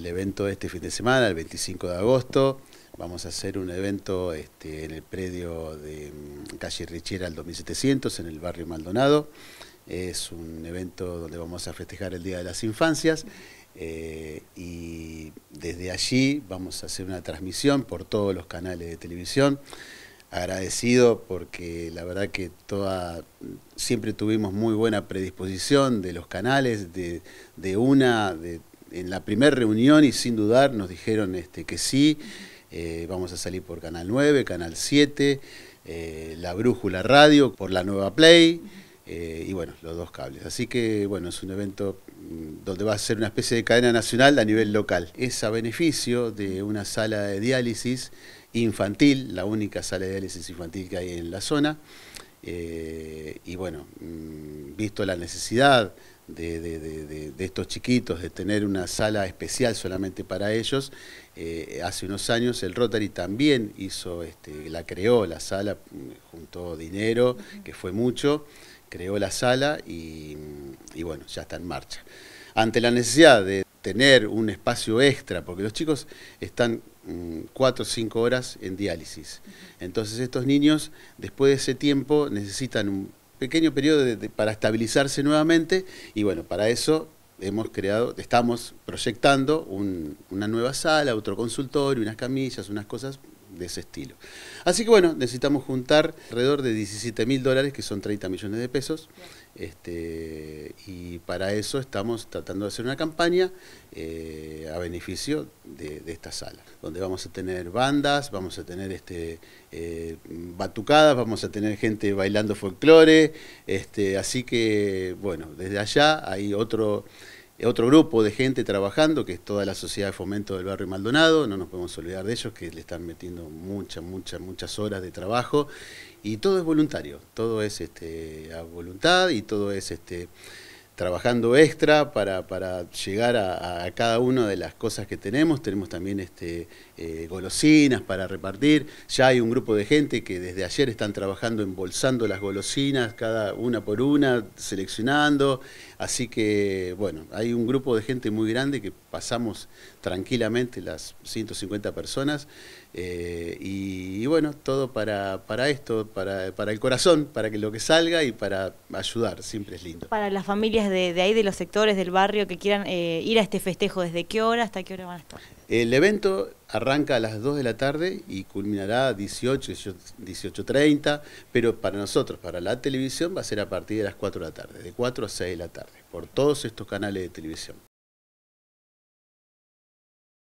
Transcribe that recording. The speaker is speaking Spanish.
el evento este fin de semana, el 25 de agosto. Vamos a hacer un evento este, en el predio de mm, calle Richera al 2700, en el barrio Maldonado. Es un evento donde vamos a festejar el Día de las Infancias. Eh, y desde allí vamos a hacer una transmisión por todos los canales de televisión. Agradecido porque la verdad que toda, siempre tuvimos muy buena predisposición de los canales, de, de una, de en la primera reunión y sin dudar nos dijeron este, que sí, eh, vamos a salir por Canal 9, Canal 7, eh, La Brújula Radio, por la nueva Play eh, y bueno, los dos cables. Así que bueno, es un evento mm, donde va a ser una especie de cadena nacional a nivel local. Es a beneficio de una sala de diálisis infantil, la única sala de diálisis infantil que hay en la zona. Eh, y bueno, mm, visto la necesidad de, estos chiquitos, de tener una sala especial solamente para ellos, eh, hace unos años el Rotary también hizo, este, la creó la sala, mm, juntó dinero, que fue mucho, creó la sala y, mm, y bueno, ya está en marcha. Ante la necesidad de tener un espacio extra, porque los chicos están Mm, cuatro o cinco horas en diálisis. Entonces estos niños, después de ese tiempo, necesitan un pequeño periodo para estabilizarse nuevamente y bueno, para eso hemos creado, estamos proyectando una nueva sala, otro consultorio, unas camillas, unas cosas de ese estilo. Así que bueno, necesitamos juntar alrededor de 17 mil dólares, que son 30 millones de pesos, este, y para eso estamos tratando de hacer una campaña eh, a beneficio de, esta sala, donde vamos a tener bandas, vamos a tener este, eh, batucadas, vamos a tener gente bailando folclore, este, así que bueno, desde allá hay otro... Eh, otro grupo de gente trabajando, que es toda la sociedad de fomento del barrio Maldonado, no nos podemos olvidar de ellos, que le están metiendo muchas, muchas, muchas horas de trabajo, y todo es voluntario, todo es este, a voluntad y todo es este, trabajando extra para, llegar a, cada una de las cosas que tenemos. Tenemos también este, eh, golosinas para repartir. Ya hay un grupo de gente que desde ayer están trabajando embolsando las golosinas, cada una por una, seleccionando. Así que, bueno, hay un grupo de gente muy grande que pasamos tranquilamente las 150 personas. Eh, y, bueno, todo para, para esto, para, el corazón, para que lo que salga y para ayudar, siempre es lindo. Para las familias de, ahí, de los sectores del barrio que quieran eh, ir a este festejo, ¿desde qué hora hasta qué hora van a estar? El evento arranca a las 2 de la tarde y culminará a 18, 18.30, pero para nosotros, para la televisión, va a ser a partir de las 4 de la tarde, de 4 a 6 de la tarde, por todos estos canales de televisión.